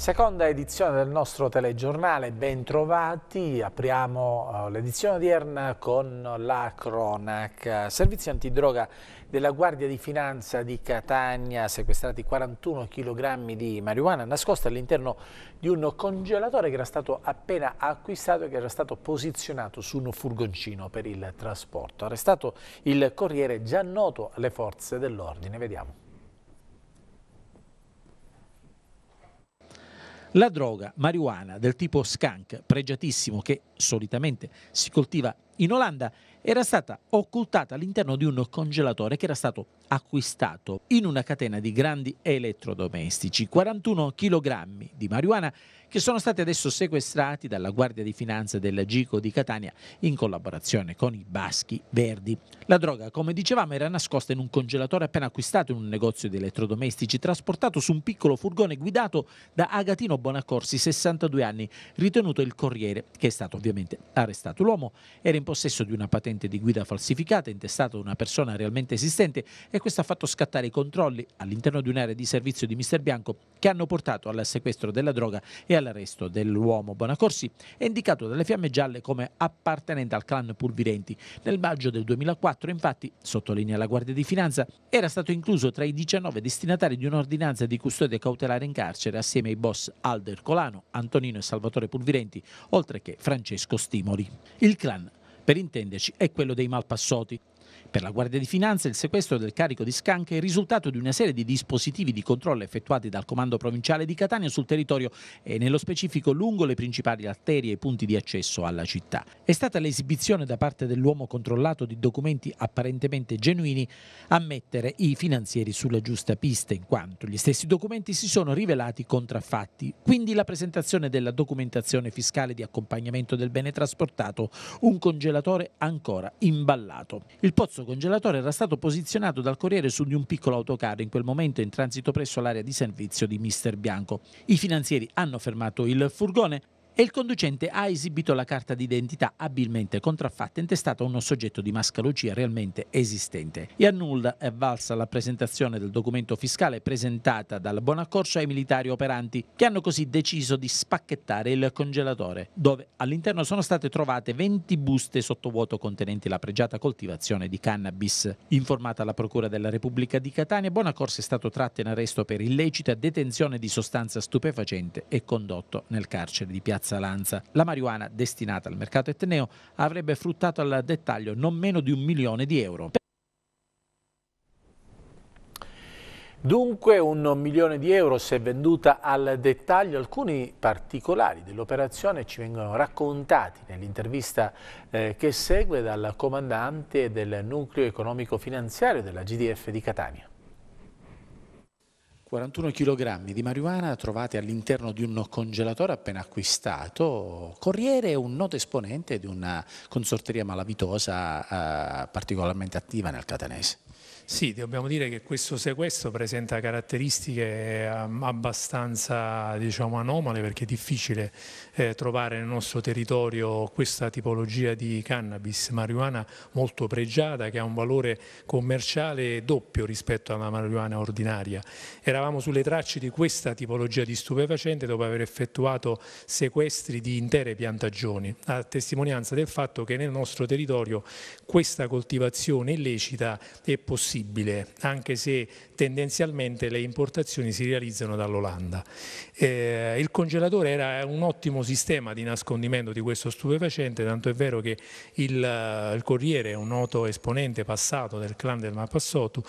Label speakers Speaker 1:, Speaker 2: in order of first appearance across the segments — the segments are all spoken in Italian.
Speaker 1: Seconda edizione del nostro telegiornale, bentrovati, apriamo eh, l'edizione odierna con la cronaca. Servizi antidroga della Guardia di Finanza di Catania, sequestrati 41 kg di marijuana nascosta all'interno di un congelatore che era stato appena acquistato e che era stato posizionato su un furgoncino per il trasporto. Arrestato il corriere già noto alle forze dell'ordine, vediamo. La droga marijuana del tipo skunk, pregiatissimo, che solitamente si coltiva in Olanda, era stata occultata all'interno di un congelatore che era stato acquistato in una catena di grandi elettrodomestici 41 kg di marijuana che sono stati adesso sequestrati dalla Guardia di Finanza della Gico di Catania in collaborazione con i Baschi Verdi. La droga, come dicevamo, era nascosta in un congelatore appena acquistato in un negozio di elettrodomestici, trasportato su un piccolo furgone guidato da Agatino Bonaccorsi, 62 anni, ritenuto il corriere, che è stato ovviamente arrestato. L'uomo era in possesso di una patente di guida falsificata, intestata a una persona realmente esistente e questo ha fatto scattare i controlli all'interno di un'area di servizio di Mister Bianco che hanno portato al sequestro della droga e all'arresto dell'uomo Bonacorsi, è indicato dalle fiamme gialle come appartenente al clan Pulvirenti. Nel maggio del 2004, infatti, sottolinea la Guardia di Finanza, era stato incluso tra i 19 destinatari di un'ordinanza di custodia cautelare in carcere assieme ai boss Alder Colano, Antonino e Salvatore Pulvirenti, oltre che Francesco Stimoli. Il clan per intenderci, è quello dei Malpassoti, per la Guardia di Finanza il sequestro del carico di scanche è il risultato di una serie di dispositivi di controllo effettuati dal Comando Provinciale di Catania sul territorio e nello specifico lungo le principali arterie e punti di accesso alla città. È stata l'esibizione da parte dell'uomo controllato di documenti apparentemente genuini a mettere i finanzieri sulla giusta pista in quanto gli stessi documenti si sono rivelati contraffatti. Quindi la presentazione della documentazione fiscale di accompagnamento del bene trasportato, un congelatore ancora imballato. Il pozzo Terzo congelatore era stato posizionato dal Corriere su di un piccolo autocarro in quel momento in transito presso l'area di servizio di Mister Bianco. I finanzieri hanno fermato il furgone e il conducente ha esibito la carta d'identità abilmente contraffatta intestata a uno soggetto di mascalocia realmente esistente. E a nulla è valsa la presentazione del documento fiscale presentata dal Bonaccorso ai militari operanti, che hanno così deciso di spacchettare il congelatore, dove all'interno sono state trovate 20 buste sottovuoto contenenti la pregiata coltivazione di cannabis. Informata la Procura della Repubblica di Catania, Bonaccorso è stato tratto in arresto per illecita detenzione di sostanza stupefacente e condotto nel carcere di Piazza Lanza. La marijuana destinata al mercato etneo avrebbe fruttato al dettaglio non meno di un milione di euro. Dunque un milione di euro se venduta al dettaglio. Alcuni particolari dell'operazione ci vengono raccontati nell'intervista eh, che segue dal comandante del nucleo economico finanziario della GDF di Catania. 41 kg di marijuana trovate all'interno di un congelatore appena acquistato. Corriere è un noto esponente di una consorteria malavitosa eh, particolarmente attiva nel catanese. Sì,
Speaker 2: dobbiamo dire che questo sequestro presenta caratteristiche ehm, abbastanza diciamo, anomale perché è difficile eh, trovare nel nostro territorio questa tipologia di cannabis, marijuana molto pregiata che ha un valore commerciale doppio rispetto alla marijuana ordinaria. Eravamo sulle tracce di questa tipologia di stupefacente dopo aver effettuato sequestri di intere piantagioni, a testimonianza del fatto che nel nostro territorio questa coltivazione illecita è possibile possibile, anche se tendenzialmente le importazioni si realizzano dall'Olanda. Eh, il congelatore era un ottimo sistema di nascondimento di questo stupefacente, tanto è vero che il, eh, il Corriere, un noto esponente passato del clan del Mapassotu,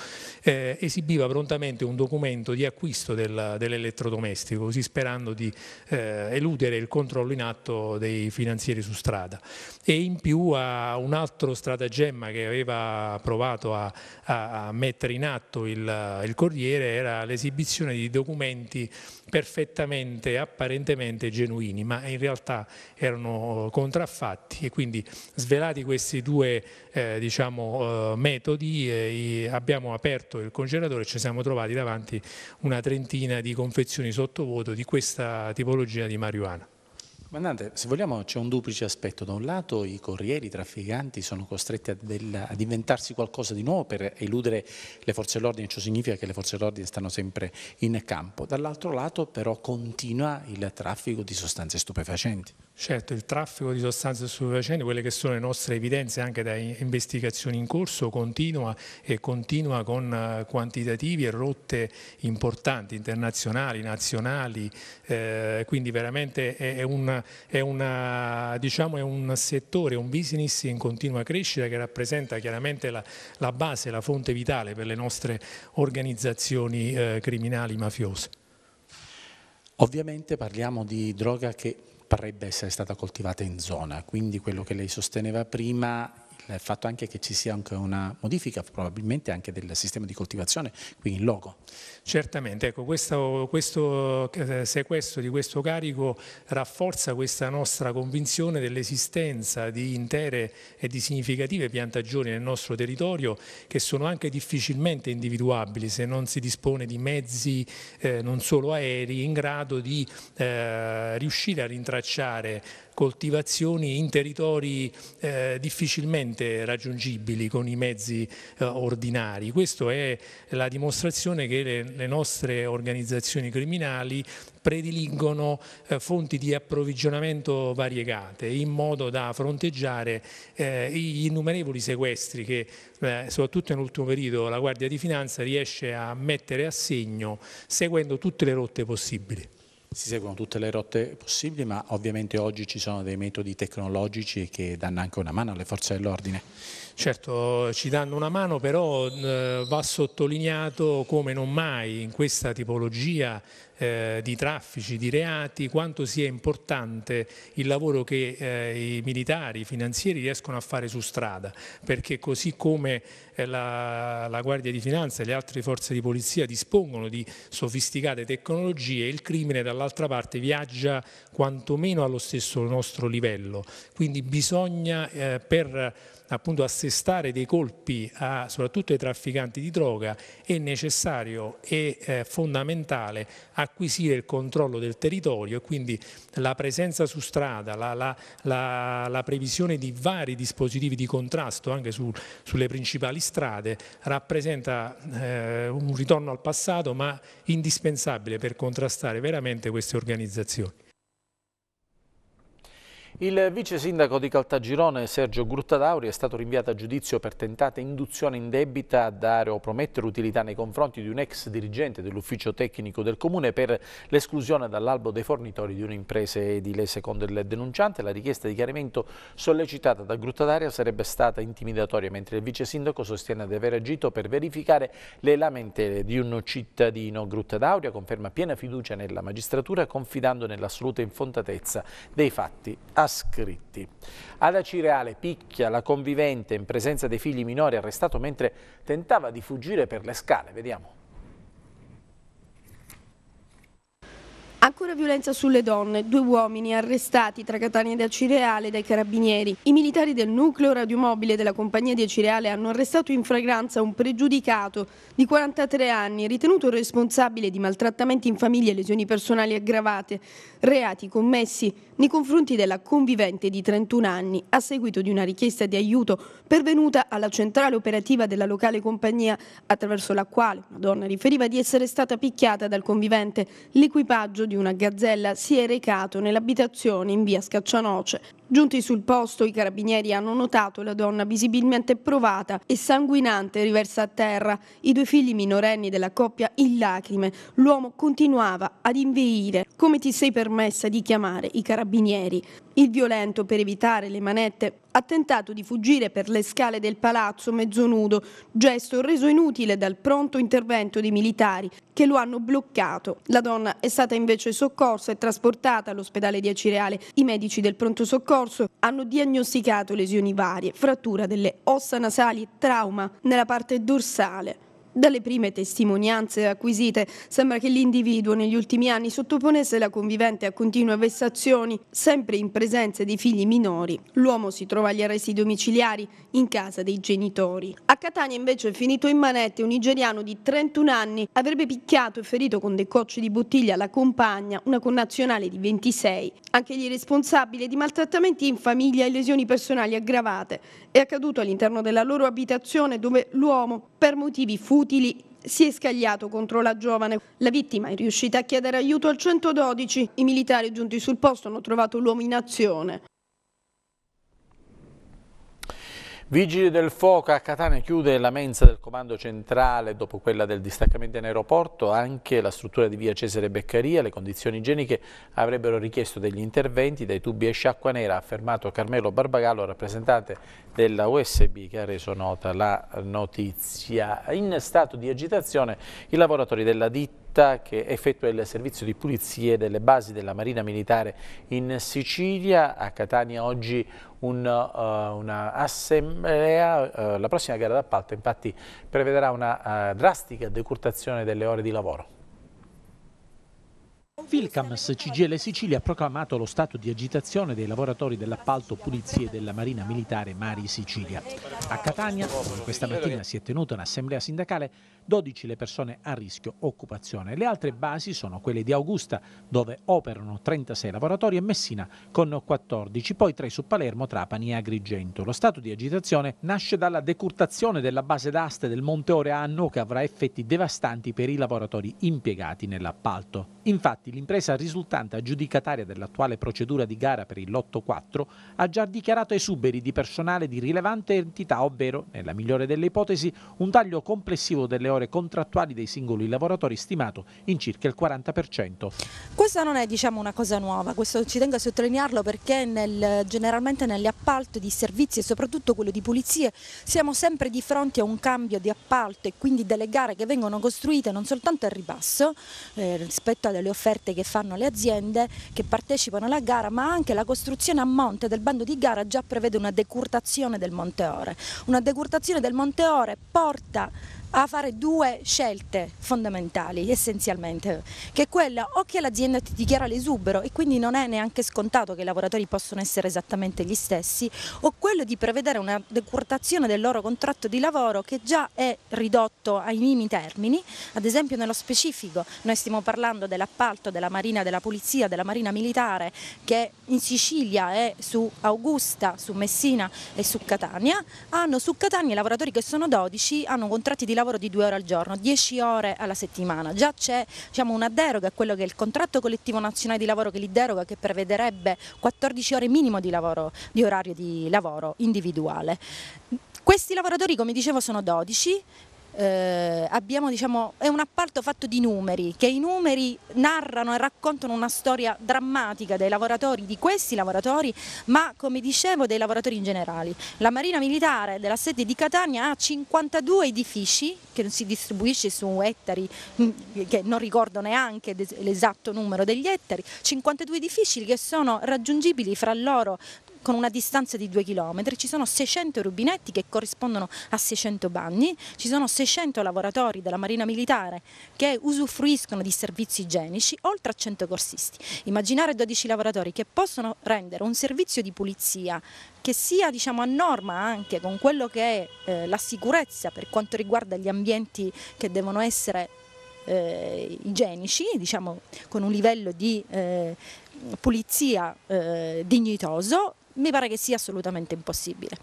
Speaker 2: eh, esibiva prontamente un documento di acquisto del, dell'elettrodomestico, così sperando di eh, eludere il controllo in atto dei finanzieri su strada. E in più a un altro stratagemma che aveva provato a, a mettere in atto il, il Corriere era l'esibizione di documenti perfettamente, apparentemente genuini, ma in realtà erano eh, contraffatti e quindi svelati questi due eh, diciamo, eh, metodi eh, abbiamo aperto il congelatore e ci siamo trovati davanti una trentina di confezioni sottovoto di questa tipologia di marijuana.
Speaker 1: Comandante, se vogliamo c'è un duplice aspetto. Da un lato i corrieri, i trafficanti sono costretti ad inventarsi qualcosa di nuovo per eludere le forze dell'ordine, ciò significa che le forze dell'ordine stanno sempre in campo. Dall'altro lato però continua il traffico di sostanze stupefacenti.
Speaker 2: Certo, il traffico di sostanze stupefacenti, quelle che sono le nostre evidenze anche da investigazioni in corso, continua e continua con eh, quantitativi e rotte importanti, internazionali, nazionali, eh, quindi veramente è, è un è, una, diciamo, è, un settore, un business in continua crescita che rappresenta chiaramente la, la base, la fonte vitale per le nostre organizzazioni eh, criminali mafiose.
Speaker 1: Ovviamente parliamo di droga che parrebbe essere stata coltivata in zona, quindi quello che lei sosteneva prima, il fatto anche che ci sia anche una modifica probabilmente anche del sistema di coltivazione, qui in loco.
Speaker 2: Certamente, ecco, questo, questo eh, sequestro di questo carico rafforza questa nostra convinzione dell'esistenza di intere e di significative piantagioni nel nostro territorio che sono anche difficilmente individuabili se non si dispone di mezzi eh, non solo aerei in grado di eh, riuscire a rintracciare coltivazioni in territori eh, difficilmente raggiungibili con i mezzi eh, ordinari. Questa è la dimostrazione che le, le nostre organizzazioni criminali prediligono eh, fonti di approvvigionamento variegate in modo da fronteggiare eh, gli innumerevoli sequestri che eh, soprattutto nell'ultimo periodo la Guardia di Finanza riesce a mettere a segno seguendo tutte le rotte possibili.
Speaker 1: Si seguono tutte le rotte possibili, ma ovviamente oggi ci sono dei metodi tecnologici che danno anche una mano alle forze dell'ordine.
Speaker 2: Certo, ci danno una mano, però eh, va sottolineato come non mai in questa tipologia eh, di traffici, di reati, quanto sia importante il lavoro che eh, i militari, i finanzieri riescono a fare su strada, perché così come eh, la, la, Guardia di Finanza e le altre forze di polizia dispongono di sofisticate tecnologie, il crimine dall'altra parte viaggia quantomeno allo stesso nostro livello. Quindi bisogna eh, per appunto assestare dei colpi a, soprattutto ai trafficanti di droga è necessario e eh, fondamentale acquisire il controllo del territorio e quindi la presenza su strada, la, la, la, la previsione di vari dispositivi di contrasto anche su, sulle principali strade rappresenta eh, un ritorno al passato ma indispensabile per contrastare veramente queste organizzazioni.
Speaker 1: Il vice sindaco di Caltagirone Sergio Gruttadauri è stato rinviato a giudizio per tentata induzione indebita dare o promettere utilità nei confronti di un ex dirigente dell'ufficio tecnico del comune per l'esclusione dall'albo dei fornitori di un'impresa edile. Secondo il denunciante la richiesta di chiarimento sollecitata da Gruttadauri sarebbe stata intimidatoria mentre il vice sindaco sostiene di aver agito per verificare le lamentele di un cittadino. Gruttadauri conferma piena fiducia nella magistratura confidando nell'assoluta infondatezza dei fatti. A ascritti. Ada Cireale picchia la convivente in presenza dei figli minori arrestato mentre tentava di fuggire per le scale. Vediamo.
Speaker 3: Ancora violenza sulle donne, due uomini arrestati tra Catania del Cireale dai carabinieri. I militari del nucleo radiomobile della compagnia di Cireale hanno arrestato in fragranza un pregiudicato di 43 anni, ritenuto responsabile di maltrattamenti in famiglia e lesioni personali aggravate, reati commessi nei confronti della convivente di 31 anni a seguito di una richiesta di aiuto pervenuta alla centrale operativa della locale compagnia attraverso la quale una donna riferiva di essere stata picchiata dal convivente, l'equipaggio di una gazzella si è recato nell'abitazione in via Scaccianoce Giunti sul posto, i carabinieri hanno notato la donna visibilmente provata e sanguinante riversa a terra, i due figli minorenni della coppia in lacrime. L'uomo continuava ad inveire. Come ti sei permessa di chiamare i carabinieri? Il violento, per evitare le manette, ha tentato di fuggire per le scale del palazzo mezzo nudo, gesto reso inutile dal pronto intervento dei militari che lo hanno bloccato. La donna è stata invece soccorsa e trasportata all'ospedale di Acireale. I medici del pronto soccorso dorso hanno diagnosticato lesioni varie, frattura delle ossa nasali e trauma nella parte dorsale. Dalle prime testimonianze acquisite sembra che l'individuo negli ultimi anni sottoponesse la convivente a continue vessazioni, sempre in presenza di figli minori. L'uomo si trova agli arresti domiciliari in casa dei genitori. A Catania invece è finito in manette un nigeriano di 31 anni, avrebbe picchiato e ferito con dei cocci di bottiglia la compagna, una connazionale di 26. Anche gli responsabile di maltrattamenti in famiglia e lesioni personali aggravate è accaduto all'interno della loro abitazione dove l'uomo, per motivi futili, si è scagliato contro la giovane. La vittima è riuscita a chiedere aiuto al 112. I militari giunti sul posto hanno trovato l'uomo in azione.
Speaker 1: Vigili del fuoco a Catania chiude la mensa del comando centrale dopo quella del distaccamento in aeroporto, anche la struttura di via Cesare Beccaria, le condizioni igieniche avrebbero richiesto degli interventi dai tubi esce sciacqua nera, ha affermato Carmelo Barbagallo, rappresentante della USB che ha reso nota la notizia. In stato di agitazione i lavoratori della ditta Pallotta che effettua il servizio di pulizie delle basi della Marina Militare in Sicilia. A Catania oggi un'assemblea. Eh, uh, eh, uh, la prossima gara d'appalto infatti prevederà una uh, drastica decurtazione delle ore di lavoro. Vilcams CGL Sicilia ha proclamato lo stato di agitazione dei lavoratori dell'appalto pulizie della Marina Militare Mari Sicilia. A Catania, questa mattina si è tenuta un'assemblea sindacale 12 le persone a rischio occupazione. Le altre basi sono quelle di Augusta, dove operano 36 lavoratori, e Messina con 14, poi 3 su Palermo, Trapani e Agrigento. Lo stato di agitazione nasce dalla decurtazione della base d'aste del Monte Oreanno che avrà effetti devastanti per i lavoratori impiegati nell'appalto. Infatti l'impresa risultante aggiudicataria dell'attuale procedura di gara per il lotto 4 ha già dichiarato esuberi di personale di rilevante entità, ovvero, nella migliore delle ipotesi, un taglio complessivo delle ore valore contrattuali dei singoli lavoratori stimato in circa il 40%.
Speaker 4: Questa non è diciamo, una cosa nuova, questo ci tengo a sottolinearlo perché nel, generalmente negli appalti di servizi e soprattutto quello di pulizie siamo sempre di fronte a un cambio di appalto e quindi delle gare che vengono costruite non soltanto al ribasso eh, rispetto alle offerte che fanno le aziende che partecipano alla gara ma anche la costruzione a monte del bando di gara già prevede una decurtazione del monte ore. Una decurtazione del monte ore porta a fare due scelte fondamentali, essenzialmente, che è quella o che l'azienda ti dichiara l'esubero e quindi non è neanche scontato che i lavoratori possono essere esattamente gli stessi, o quello di prevedere una decurtazione del loro contratto di lavoro che già è ridotto ai minimi termini, ad esempio nello specifico noi stiamo parlando dell'appalto della Marina della Polizia, della Marina Militare che in Sicilia è su Augusta, su Messina e su Catania, hanno su Catania i lavoratori che sono 12, hanno contratti di lavoro lavoro di due ore al giorno, dieci ore alla settimana. Già c'è diciamo, una deroga a quello che è il contratto collettivo nazionale di lavoro che li deroga, che prevederebbe 14 ore minimo di, lavoro, di orario di lavoro individuale. Questi lavoratori, come dicevo, sono 12, eh, abbiamo, diciamo, è un appalto fatto di numeri, che i numeri narrano e raccontano una storia drammatica dei lavoratori, di questi lavoratori, ma come dicevo dei lavoratori in generale. La Marina Militare della sede di Catania ha 52 edifici, che si distribuisce su ettari, mm, che non ricordo neanche l'esatto numero degli ettari, 52 edifici che sono raggiungibili fra loro con una distanza di 2 km, ci sono 600 rubinetti che corrispondono a 600 bagni, ci sono 600 lavoratori della Marina Militare che usufruiscono di servizi igienici, oltre a 100 corsisti. Immaginare 12 lavoratori che possono rendere un servizio di pulizia che sia diciamo, a norma anche con quello che è eh, la sicurezza per quanto riguarda gli ambienti che devono essere eh, igienici, diciamo, con un livello di eh, pulizia eh, dignitoso mi pare che sia assolutamente impossibile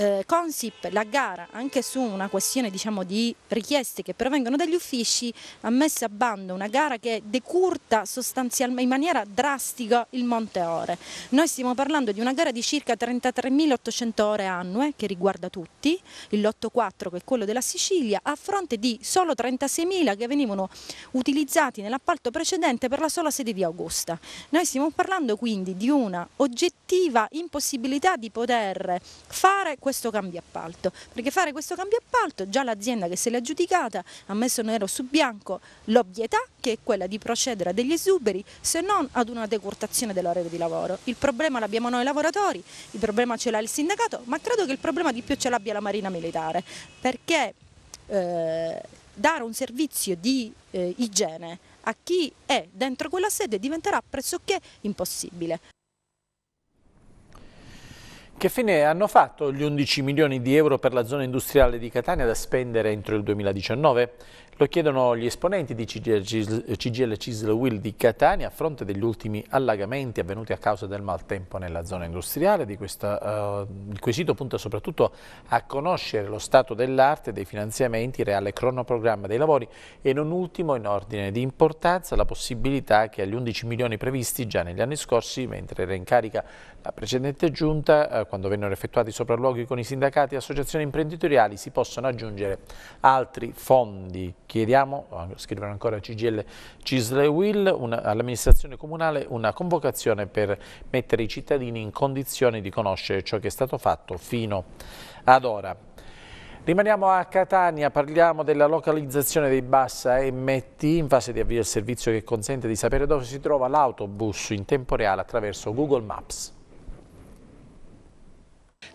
Speaker 4: eh, Consip la gara anche su una questione diciamo, di richieste che provengono dagli uffici ha messo a bando una gara che decurta sostanzialmente in maniera drastica il monte ore. Noi stiamo parlando di una gara di circa 33.800 ore annue che riguarda tutti, il lotto 4 che è quello della Sicilia, a fronte di solo 36.000 che venivano utilizzati nell'appalto precedente per la sola sede di Augusta. Noi stiamo parlando quindi di una oggettiva impossibilità di poter fare questo questo cambio appalto, perché fare questo cambio appalto già l'azienda che se l'è aggiudicata ha messo nero su bianco l'obvietà che è quella di procedere a degli esuberi se non ad una decurtazione dell'orario di lavoro. Il problema l'abbiamo noi lavoratori, il problema ce l'ha il sindacato, ma credo che il problema di più ce l'abbia la Marina Militare, perché eh, dare un servizio di eh, igiene a chi è dentro quella sede diventerà pressoché impossibile.
Speaker 1: Che fine hanno fatto gli 11 milioni di euro per la zona industriale di Catania da spendere entro il 2019? Lo chiedono gli esponenti di CGL, CGL Will di Catania a fronte degli ultimi allagamenti avvenuti a causa del maltempo nella zona industriale. Questa, uh, il quesito punta soprattutto a conoscere lo stato dell'arte, dei finanziamenti, il reale cronoprogramma dei lavori e non ultimo in ordine di importanza la possibilità che agli 11 milioni previsti già negli anni scorsi, mentre era in carica la precedente giunta, uh, quando vennero effettuati sopralluoghi con i sindacati e associazioni imprenditoriali, si possano aggiungere altri fondi Chiediamo, oh, scrivono ancora CGL Cisle Will, all'amministrazione comunale una convocazione per mettere i cittadini in condizione di conoscere ciò che è stato fatto fino ad ora. Rimaniamo a Catania, parliamo della localizzazione dei Bassa MT in fase di avvio il servizio che consente di sapere dove si trova l'autobus in tempo reale attraverso Google Maps.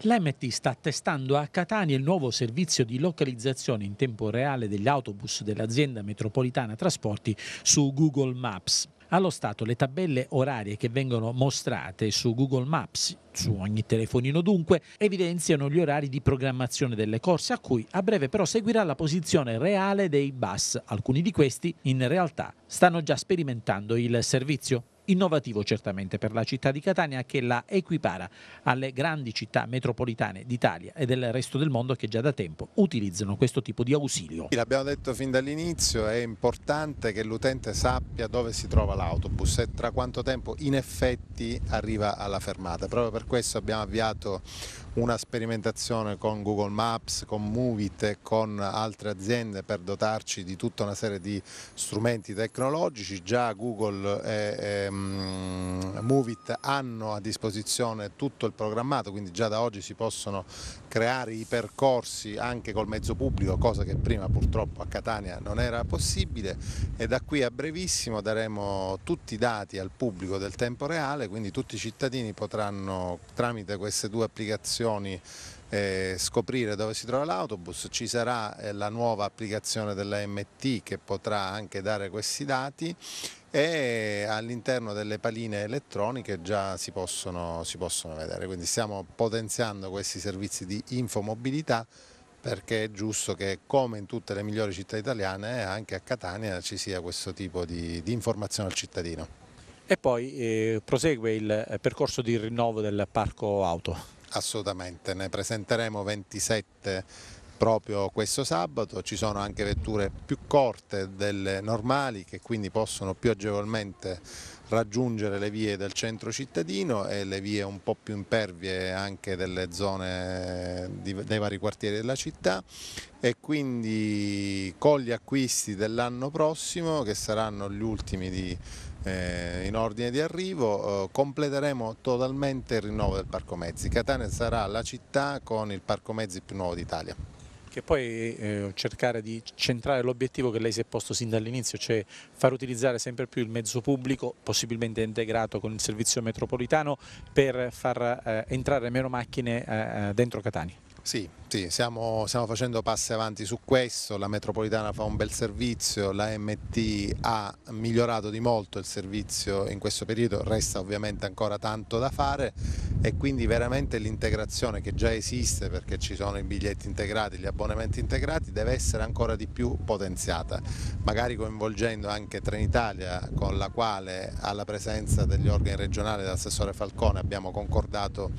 Speaker 1: L'AMT sta testando a Catania il nuovo servizio di localizzazione in tempo reale degli autobus dell'azienda metropolitana trasporti su Google Maps. Allo Stato le tabelle orarie che vengono mostrate su Google Maps, su ogni telefonino dunque, evidenziano gli orari di programmazione delle corse a cui a breve però seguirà la posizione reale dei bus. Alcuni di questi in realtà stanno già sperimentando il servizio innovativo certamente per la città di Catania che la equipara alle grandi città metropolitane d'Italia e del resto del mondo che già da tempo utilizzano questo tipo di ausilio.
Speaker 5: L'abbiamo detto fin dall'inizio, è importante che l'utente sappia dove si trova l'autobus e tra quanto tempo in effetti arriva alla fermata. Proprio per questo abbiamo avviato una sperimentazione con Google Maps, con Movit e con altre aziende per dotarci di tutta una serie di strumenti tecnologici. Già Google e, e um, Movit hanno a disposizione tutto il programmato, quindi già da oggi si possono creare i percorsi anche col mezzo pubblico, cosa che prima purtroppo a Catania non era possibile e da qui a brevissimo daremo tutti i dati al pubblico del tempo reale, quindi tutti i cittadini potranno tramite queste due applicazioni stazioni eh, scoprire dove si trova l'autobus, ci sarà eh, la nuova applicazione della MT che potrà anche dare questi dati e all'interno delle paline elettroniche già si possono, si possono vedere, quindi stiamo potenziando questi servizi di infomobilità perché è giusto che come in tutte le migliori città italiane anche a Catania ci sia questo tipo di, di informazione al cittadino. E poi eh, prosegue il eh, percorso di rinnovo del parco auto. Assolutamente, ne presenteremo 27 proprio questo sabato, ci sono anche vetture più corte delle normali che quindi possono più agevolmente raggiungere le vie del centro cittadino e le vie un po' più impervie anche delle zone di, dei vari quartieri della città e quindi con gli acquisti dell'anno prossimo che saranno gli ultimi di eh, in ordine di arrivo, eh, completeremo totalmente il rinnovo del parco mezzi. Catania sarà la città con il parco mezzi più nuovo d'Italia che poi eh, cercare di centrare
Speaker 1: l'obiettivo che lei si è posto sin dall'inizio, cioè far utilizzare sempre più il mezzo pubblico, possibilmente integrato con il servizio metropolitano, per far eh, entrare meno macchine eh, eh dentro Catania.
Speaker 5: Sì, sì, stiamo, stiamo, facendo passi avanti su questo, la metropolitana fa un bel servizio, la MT ha migliorato di molto il servizio in questo periodo, resta ovviamente ancora tanto da fare e quindi veramente l'integrazione che già esiste perché ci sono i biglietti integrati, gli abbonamenti integrati deve essere ancora di più potenziata, magari coinvolgendo anche Trenitalia con la quale alla presenza degli organi regionali dell'assessore Falcone abbiamo concordato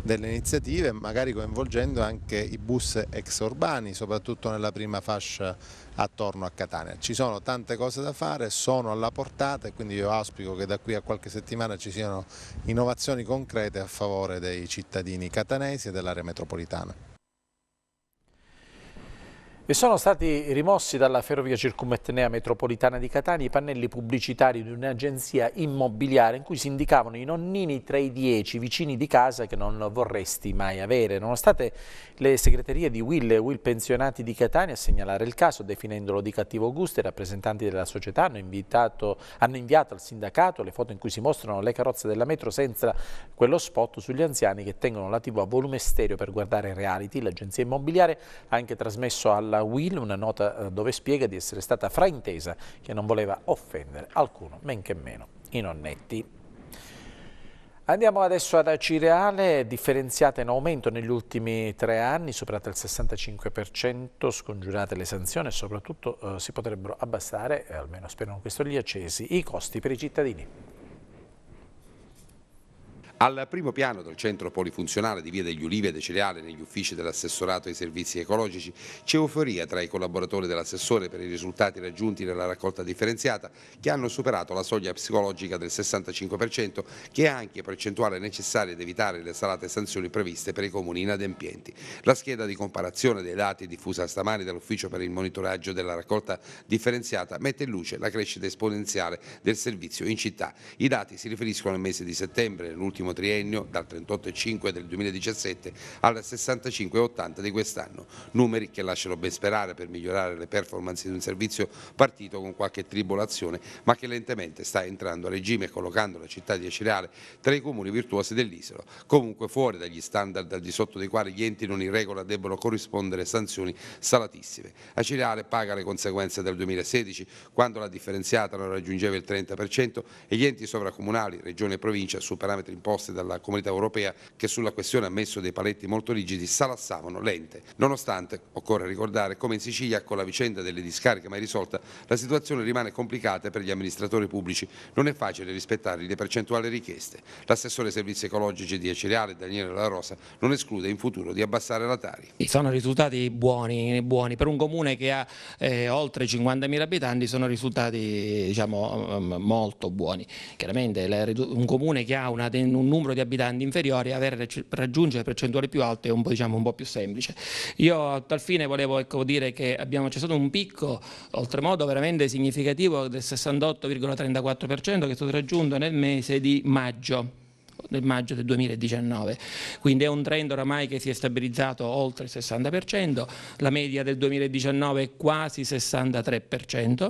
Speaker 5: delle iniziative, magari coinvolgendo anche i bus exurbani, soprattutto nella prima fascia attorno a Catania. Ci sono tante cose da fare, sono alla portata e quindi io auspico che da qui a qualche settimana ci siano innovazioni concrete a favore dei cittadini catanesi e dell'area metropolitana. E sono stati rimossi
Speaker 1: dalla ferrovia circumetnea metropolitana di Catania i pannelli pubblicitari di un'agenzia immobiliare in cui si indicavano i nonnini tra i dieci vicini di casa che non vorresti mai avere. Nonostante le segreterie di Will e Will Pensionati di Catania a segnalare il caso definendolo di cattivo gusto, i rappresentanti della società hanno, invitato, hanno inviato al sindacato le foto in cui si mostrano le carrozze della metro senza quello spot sugli anziani che tengono la tv a volume stereo per guardare reality. L'agenzia immobiliare ha anche trasmesso alla Will una nota eh, dove spiega di essere stata fraintesa, che non voleva offendere alcuno, men che meno i nonnetti. Andiamo adesso ad Acireale, differenziata in aumento negli ultimi tre anni, superata il 65%, scongiurate le sanzioni e soprattutto eh, si potrebbero abbassare, eh, almeno sperano questo gli accesi, i costi per i cittadini.
Speaker 6: Al primo piano del centro polifunzionale di Via degli Ulivi e De Cereale negli uffici dell'assessorato ai servizi ecologici c'è euforia tra i collaboratori dell'assessore per i risultati raggiunti nella raccolta differenziata che hanno superato la soglia psicologica del 65% che è anche percentuale necessaria ad evitare le salate sanzioni previste per i comuni inadempienti. La scheda di comparazione dei dati diffusa stamani dall'ufficio per il monitoraggio della raccolta differenziata mette in luce la crescita esponenziale del servizio in città. I dati si riferiscono al mese di settembre, l'ultimo primo triennio dal 38,5 del 2017 al 65,80 di quest'anno, numeri che lasciano ben sperare per migliorare le performance di un servizio partito con qualche tribolazione ma che lentamente sta entrando a regime collocando la città di Acireale tra i comuni virtuosi dell'isola, comunque fuori dagli standard al di sotto dei quali gli enti non in regola debbono corrispondere sanzioni salatissime. Acireale paga le conseguenze del 2016 quando la differenziata non raggiungeva il 30% e gli enti sovracomunali, regione e provincia su parametri imposti proposte dalla Comunità Europea che sulla questione ha messo dei paletti molto rigidi, salassavano l'ente. Nonostante, occorre ricordare, come in Sicilia con la vicenda delle discariche mai risolta, la situazione rimane complicata per gli amministratori pubblici. Non è facile rispettare le percentuali richieste. L'assessore ai servizi ecologici di Acereale, Daniele La Rosa, non esclude in futuro di abbassare la Tari.
Speaker 7: Sono risultati buoni, buoni. per un comune che ha eh, oltre 50.000 abitanti, sono risultati diciamo, molto buoni. Chiaramente un comune che ha una, un numero di abitanti inferiori avere, raggiungere percentuali più alte è un po', diciamo, un po più semplice. Io a tal fine volevo ecco, dire che abbiamo c'è stato un picco oltremodo veramente significativo del 68,34% che è stato raggiunto nel mese di maggio nel maggio del 2019. Quindi è un trend oramai che si è stabilizzato oltre il 60%, la media del 2019 è quasi 63%.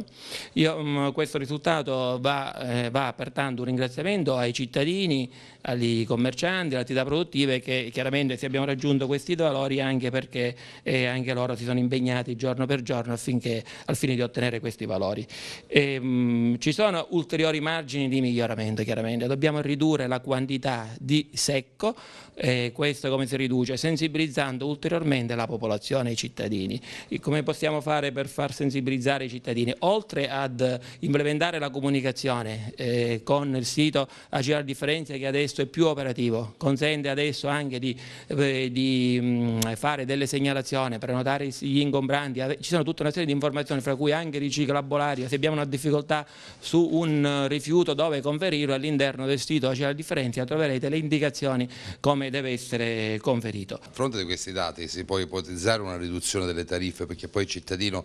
Speaker 7: Io, mm, questo risultato va, eh, va pertanto un ringraziamento ai cittadini, agli commercianti, alle attività produttive che chiaramente se abbiamo raggiunto questi valori anche perché eh, anche loro si sono impegnati giorno per giorno affinché, al fine di ottenere questi valori. E, ehm, mh, ci sono ulteriori margini di miglioramento chiaramente, dobbiamo ridurre la quantità quantità di secco, eh, questo come si riduce? Sensibilizzando ulteriormente la popolazione e i cittadini. E come possiamo fare per far sensibilizzare i cittadini? Oltre ad implementare la comunicazione eh, con il sito Agire la differenza che adesso è più operativo, consente adesso anche di, eh, di mh, mm, fare delle segnalazioni, prenotare gli ingombranti, ci sono tutta una serie di informazioni fra cui anche riciclabolario, se abbiamo una difficoltà su un rifiuto dove conferirlo all'interno del sito Agire la differenza attraverso troverete le indicazioni come deve essere conferito. A fronte
Speaker 6: di questi dati si può ipotizzare una riduzione delle tariffe perché poi il cittadino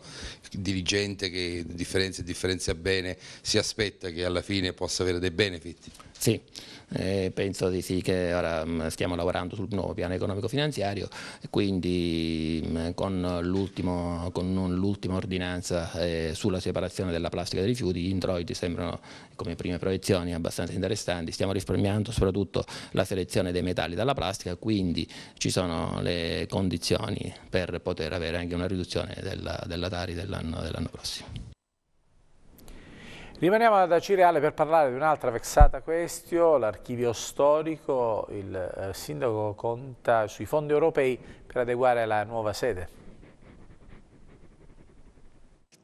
Speaker 6: il dirigente
Speaker 7: che differenzia e differenzia bene si aspetta che alla fine possa avere dei benefit? Sì, eh, penso di sì che ora mm, stiamo lavorando sul nuovo piano economico-finanziario e quindi mm, con, l'ultima ordinanza eh, sulla separazione della plastica dei rifiuti gli introiti sembrano come prime proiezioni abbastanza interessanti, stiamo risparmiando soprattutto la selezione dei metalli dalla plastica quindi ci sono le condizioni per poter avere anche una riduzione della, della Tari dell'anno dell prossimo.
Speaker 1: Rimaniamo ad Acireale per parlare di un'altra vexata questio, l'archivio storico, il eh, sindaco conta sui fondi europei per adeguare la nuova sede.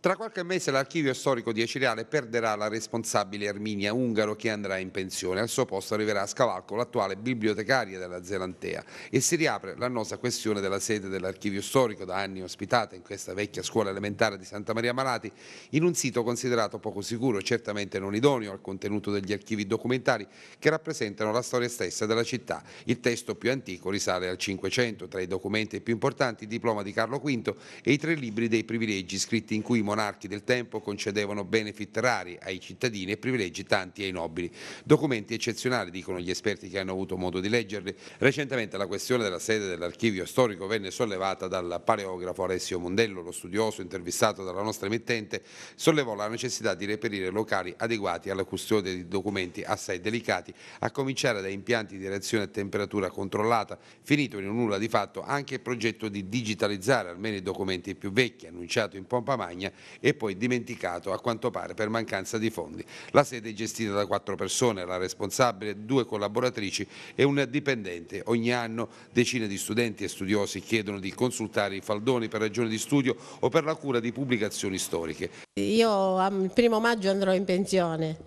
Speaker 6: Tra qualche mese l'archivio storico di Acireale perderà la responsabile Erminia Ungaro che andrà in pensione. Al suo posto arriverà a Scavalco l'attuale bibliotecaria della Zelantea e si riapre l'annosa questione della sede dell'archivio storico da anni ospitata in questa vecchia scuola elementare di Santa Maria Malati in un sito considerato poco sicuro e certamente non idoneo al contenuto degli archivi documentari che rappresentano la storia stessa della città. Il testo più antico risale al 500, tra i documenti più importanti il diploma di Carlo V e i tre libri dei privilegi scritti in cui i monarchi del tempo concedevano benefit rari ai cittadini e privilegi tanti ai nobili. Documenti eccezionali, dicono gli esperti che hanno avuto modo di leggerli. Recentemente la questione della sede dell'archivio storico venne sollevata dal paleografo Alessio Mondello, lo studioso intervistato dalla nostra emittente, sollevò la necessità di reperire locali adeguati alla custodia di documenti assai delicati, a cominciare da impianti di reazione a temperatura controllata, finito in un nulla di fatto anche il progetto di digitalizzare almeno i documenti più vecchi, annunciato in pompa magna e poi dimenticato a quanto pare per mancanza di fondi. La sede è gestita da quattro persone, la responsabile, due collaboratrici e un dipendente. Ogni anno decine di studenti e studiosi chiedono di consultare i faldoni per ragioni di studio o per la cura di pubblicazioni storiche.
Speaker 8: Io il primo maggio andrò in pensione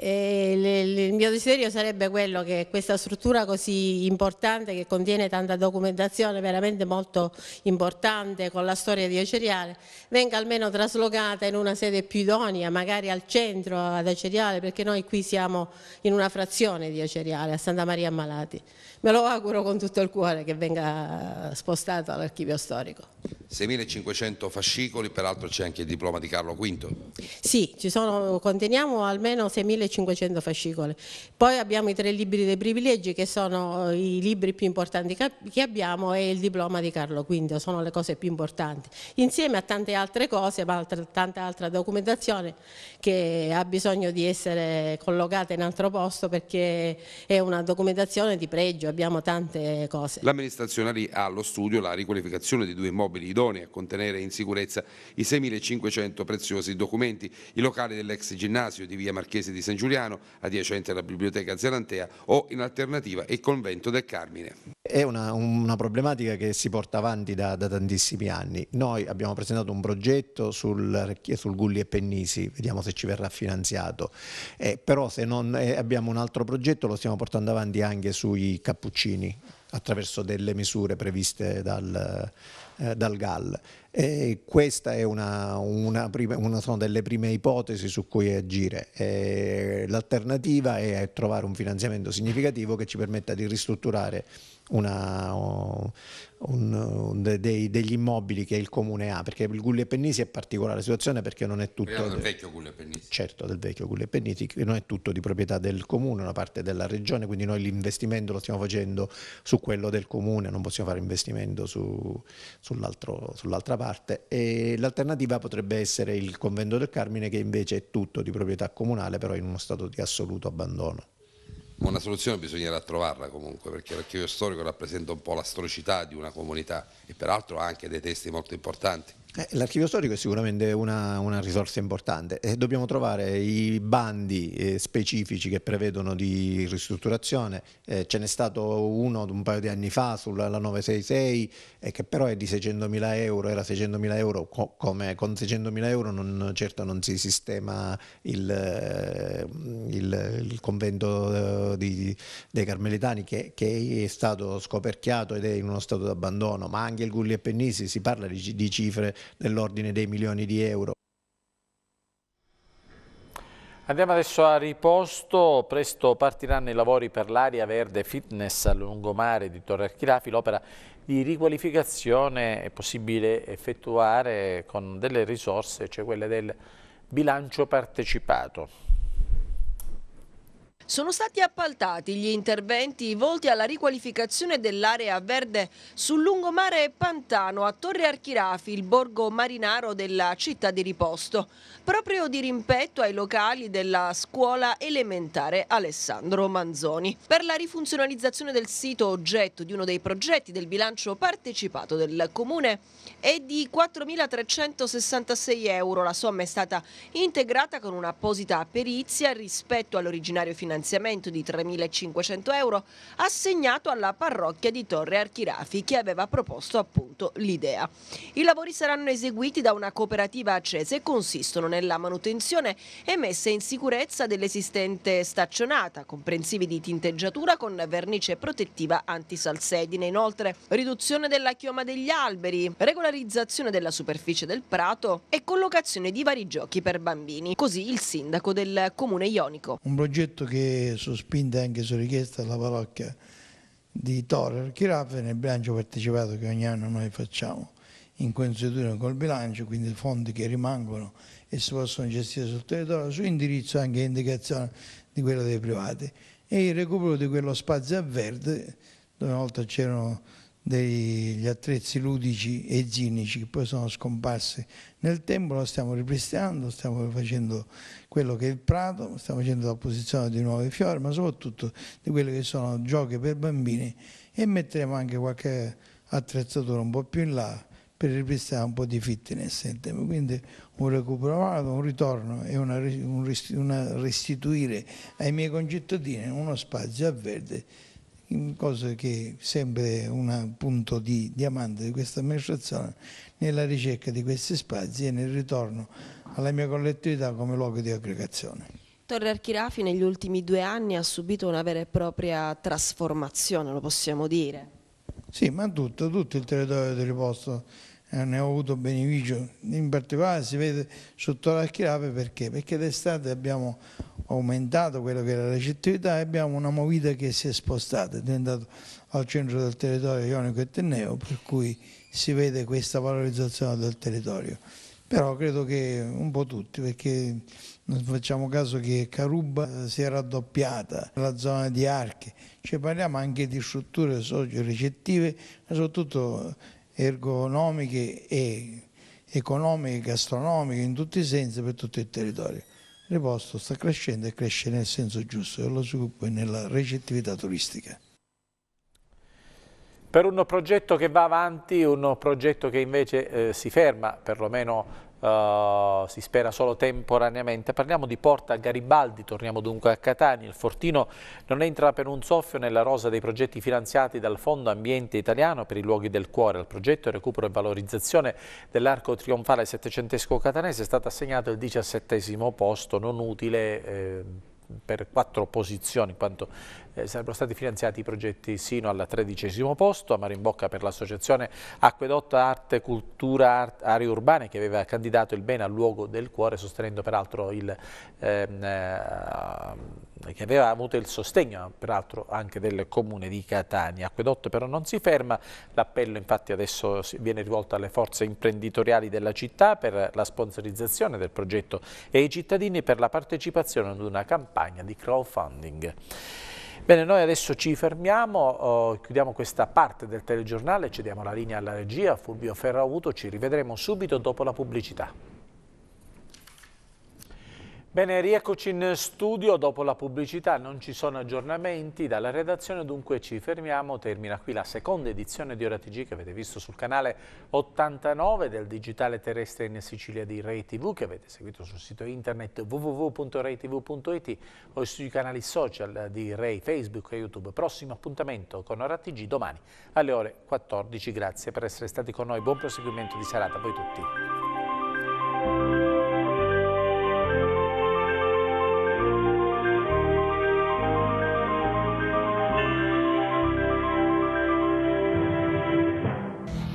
Speaker 8: il mio desiderio sarebbe quello che questa struttura così importante che contiene tanta documentazione veramente molto importante con la storia di Aceriale venga almeno traslocata in una sede più idonea magari al centro ad Aceriale perché noi qui siamo in una frazione di Aceriale a Santa Maria Malati me lo auguro con tutto il cuore che venga spostato all'archivio storico
Speaker 6: 6.500 fascicoli peraltro c'è anche il diploma di Carlo V
Speaker 8: sì, ci sono, conteniamo almeno 6.500 1500 fascicoli. Poi abbiamo i tre libri dei privilegi che sono eh, i libri più importanti che abbiamo e il diploma di Carlo V, sono le cose più importanti. Insieme a tante altre cose, ma tanta altra documentazione che ha bisogno di essere collocata in altro posto perché è una documentazione di pregio, abbiamo tante cose.
Speaker 6: L'amministrazione ha allo studio la riqualificazione di due immobili idonei a contenere in sicurezza i 6.500 preziosi documenti, i locali dell'ex ginnasio di via Marchese di San Giuliano, adiacente alla biblioteca Zelantea o in alternativa il convento del Carmine
Speaker 9: è una, una, problematica che si porta avanti da, da, tantissimi anni. Noi abbiamo presentato un progetto sul, sul Gulli e Pennisi, vediamo se ci verrà finanziato, eh, però se non eh, abbiamo un altro progetto lo stiamo portando avanti anche sui cappuccini attraverso delle misure previste dal, eh, dal GAL. E questa è una, una, prima, una, sono delle prime ipotesi su cui agire. L'alternativa è trovare un finanziamento significativo che ci permetta di ristrutturare una, un, un, dei, degli immobili che il comune ha, perché il Gulli e Pennisi è particolare situazione perché non è tutto del, vecchio Gulli e Pennisi. Certo, del vecchio Gulli e Pennisi, non è tutto di proprietà del comune, è una parte della regione, quindi noi l'investimento lo stiamo facendo su quello del comune, non possiamo fare investimento su, sull'altra parte e l'alternativa potrebbe essere il convento del Carmine che invece è tutto di proprietà comunale, però in uno stato di assoluto abbandono
Speaker 6: ma una soluzione bisognerà trovarla comunque perché l'archivio storico rappresenta un po' la storicità di una comunità e peraltro ha anche dei testi molto importanti
Speaker 9: eh, l'archivio storico è sicuramente una, una risorsa importante dobbiamo trovare i bandi eh, specifici che prevedono di ristrutturazione, eh, ce n'è stato uno un paio di anni fa sulla 966 che però è di 600.000 euro, era 600.000 euro, come con 600.000 euro non, certo non si sistema il, il, il convento di, dei Carmelitani che, che, è stato scoperchiato ed è in uno stato d'abbandono, ma anche il Gulli e Pennisi si parla di, di cifre dell'ordine dei milioni di euro.
Speaker 1: Andiamo adesso a riposto, presto partiranno i lavori per l'area verde fitness a lungomare di Torre Archirafi, l'opera di riqualificazione è possibile effettuare con delle risorse, cioè quelle del bilancio partecipato.
Speaker 10: Sono stati appaltati gli interventi volti alla riqualificazione dell'area verde sul lungomare Pantano a Torre Archirafi, il borgo marinaro della città di riposto, proprio di rimpetto ai locali della scuola elementare Alessandro Manzoni. Per la rifunzionalizzazione del sito oggetto di uno dei progetti del bilancio partecipato del comune è di 4.366 euro. La somma è stata integrata con un'apposita perizia rispetto all'originario finanziario finanziamento di 3.500 euro assegnato alla parrocchia di Torre Archirafi che aveva proposto appunto l'idea. I lavori saranno eseguiti da una cooperativa accesa e consistono nella manutenzione e messa in sicurezza dell'esistente staccionata, comprensivi di tinteggiatura con vernice protettiva antisalsedine, inoltre riduzione della chioma degli alberi, regolarizzazione della superficie del prato e collocazione di vari giochi per bambini, così il sindaco del comune ionico.
Speaker 11: Un progetto che sospinta anche su richiesta della parrocchia di Torre Chiraffe nel bilancio partecipato che ogni anno noi facciamo in consuetudine col bilancio, quindi i fondi che rimangono e si possono gestire sul territorio, su indirizzo anche indicazione di quello dei privati e il recupero di quello spazio a verde dove una volta c'erano degli attrezzi ludici e zinici che poi sono scomparsi nel tempo, lo stiamo ripristinando, stiamo facendo quello che è il prato, stiamo facendo la posizione di nuovi fiori, ma soprattutto di quelli che sono giochi per bambini e metteremo anche qualche attrezzatura un po' più in là per ripristinare un po' di fitness nel tempo. Quindi un recupero valido, un ritorno e una, un restituire ai miei concittadini uno spazio a verde cosa che sembra un punto di diamante di questa amministrazione nella ricerca di questi spazi e nel ritorno alla mia collettività come luogo di aggregazione.
Speaker 10: Torre Archirafi negli ultimi due anni ha subito una vera e propria trasformazione, lo possiamo dire.
Speaker 11: Sì, ma tutto, tutto il territorio di riposto eh, ne ha avuto beneficio, in particolare si vede su Torre Archirafi perché? Perché d'estate abbiamo aumentato quella che era la recettività e abbiamo una movita che si è spostata, è diventata al centro del territorio ionico e tenneo, per cui si vede questa valorizzazione del territorio. Però credo che un po' tutti, perché non facciamo caso che Caruba eh, si è raddoppiata, la zona di Arche, cioè parliamo anche di strutture socio-recettive, ma soprattutto ergonomiche e economiche, gastronomiche, in tutti i sensi per tutto il territorio. Il posto sta crescendo e cresce nel senso giusto nello sviluppo e nella recettività turistica.
Speaker 1: Per un progetto che va avanti, un progetto che invece eh, si ferma, perlomeno Uh, si spera solo temporaneamente. Parliamo di Porta Garibaldi, torniamo dunque a Catania. Il Fortino non entra per un soffio nella rosa dei progetti finanziati dal Fondo Ambiente Italiano per i Luoghi del Cuore. Al progetto Recupero e Valorizzazione dell'Arco Trionfale Settecentesco Catanese è stato assegnato il diciassettesimo posto non utile eh, per quattro posizioni, in quanto eh, sarebbero stati finanziati i progetti sino al tredicesimo posto, a mare per l'associazione Acquedotto Arte Cultura Art, Aree Urbane che aveva candidato il bene al luogo del cuore sostenendo peraltro il... Ehm, eh, che aveva avuto il sostegno peraltro anche del comune di Catania. Acquedotto però non si ferma, l'appello infatti adesso viene rivolto alle forze imprenditoriali della città per la sponsorizzazione del progetto e ai cittadini per la partecipazione ad una campagna di crowdfunding. Bene, noi adesso ci fermiamo, oh, chiudiamo questa parte del telegiornale, cediamo la linea alla regia, Fulvio Ferrauto, ci rivedremo subito dopo la pubblicità. Bene, rieccoci in studio, dopo la pubblicità non ci sono aggiornamenti dalla redazione, dunque ci fermiamo, termina qui la seconda edizione di Ora TG che avete visto sul canale 89 del digitale terrestre in Sicilia di Rai TV che avete seguito sul sito internet www.raitv.it o sui canali social di Rai, Facebook e YouTube. Prossimo appuntamento con Ora TG domani alle ore 14. Grazie per essere stati con noi, buon proseguimento di serata a voi tutti.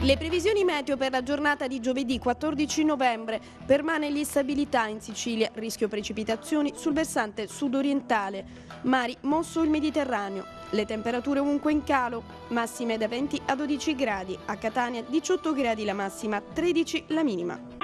Speaker 3: Le previsioni meteo per la giornata di giovedì 14 novembre permane l'instabilità in Sicilia, rischio precipitazioni sul versante sudorientale, mari mosso il Mediterraneo. Le temperature ovunque in calo, massime da 20 a 12 gradi, a Catania 18 gradi la massima, 13 la minima.